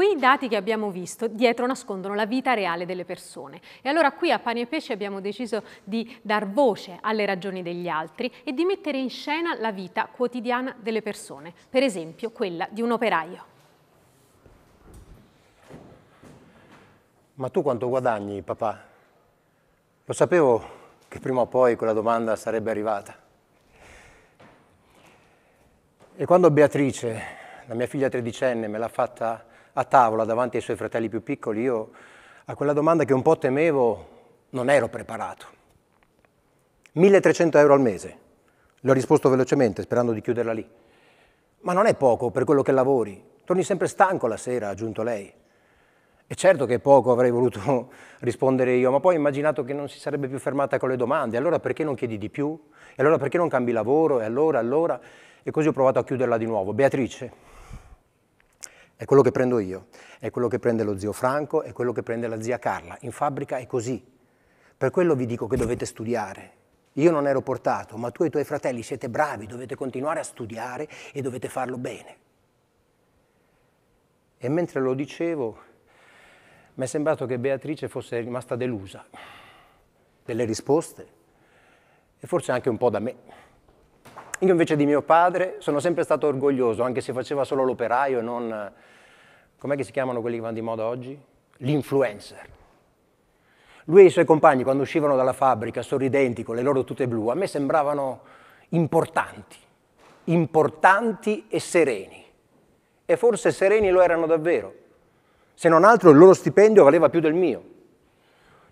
Qui i dati che abbiamo visto dietro nascondono la vita reale delle persone e allora qui a Pani e Pesce abbiamo deciso di dar voce alle ragioni degli altri e di mettere in scena la vita quotidiana delle persone, per esempio quella di un operaio. Ma tu quanto guadagni, papà? Lo sapevo che prima o poi quella domanda sarebbe arrivata. E quando Beatrice, la mia figlia tredicenne, me l'ha fatta a tavola davanti ai suoi fratelli più piccoli, io a quella domanda che un po' temevo non ero preparato. 1300 euro al mese, le ho risposto velocemente sperando di chiuderla lì. Ma non è poco per quello che lavori, torni sempre stanco la sera, ha aggiunto lei. E certo che poco avrei voluto rispondere io, ma poi ho immaginato che non si sarebbe più fermata con le domande. Allora perché non chiedi di più? E allora perché non cambi lavoro? E allora, allora? E così ho provato a chiuderla di nuovo. Beatrice, è quello che prendo io, è quello che prende lo zio Franco, è quello che prende la zia Carla. In fabbrica è così. Per quello vi dico che dovete studiare. Io non ero portato, ma tu e i tuoi fratelli siete bravi, dovete continuare a studiare e dovete farlo bene. E mentre lo dicevo, mi è sembrato che Beatrice fosse rimasta delusa delle risposte e forse anche un po' da me. Io invece di mio padre sono sempre stato orgoglioso, anche se faceva solo l'operaio e non com'è che si chiamano quelli che vanno di moda oggi? L'influencer. Lui e i suoi compagni, quando uscivano dalla fabbrica, sorridenti, con le loro tute blu, a me sembravano importanti, importanti e sereni. E forse sereni lo erano davvero. Se non altro il loro stipendio valeva più del mio.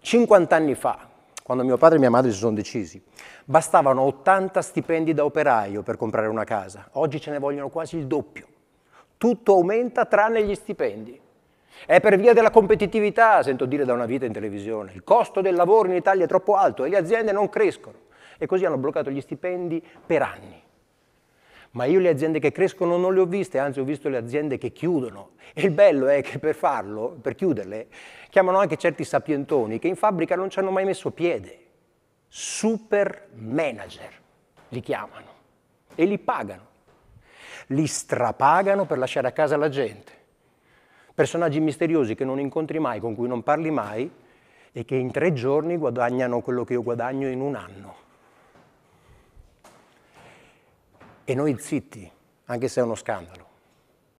50 anni fa, quando mio padre e mia madre si sono decisi, bastavano 80 stipendi da operaio per comprare una casa. Oggi ce ne vogliono quasi il doppio tutto aumenta tranne gli stipendi. È per via della competitività, sento dire da una vita in televisione. Il costo del lavoro in Italia è troppo alto e le aziende non crescono. E così hanno bloccato gli stipendi per anni. Ma io le aziende che crescono non le ho viste, anzi ho visto le aziende che chiudono. E il bello è che per farlo, per chiuderle, chiamano anche certi sapientoni che in fabbrica non ci hanno mai messo piede. Super manager li chiamano e li pagano li strapagano per lasciare a casa la gente. Personaggi misteriosi che non incontri mai, con cui non parli mai e che in tre giorni guadagnano quello che io guadagno in un anno. E noi zitti, anche se è uno scandalo.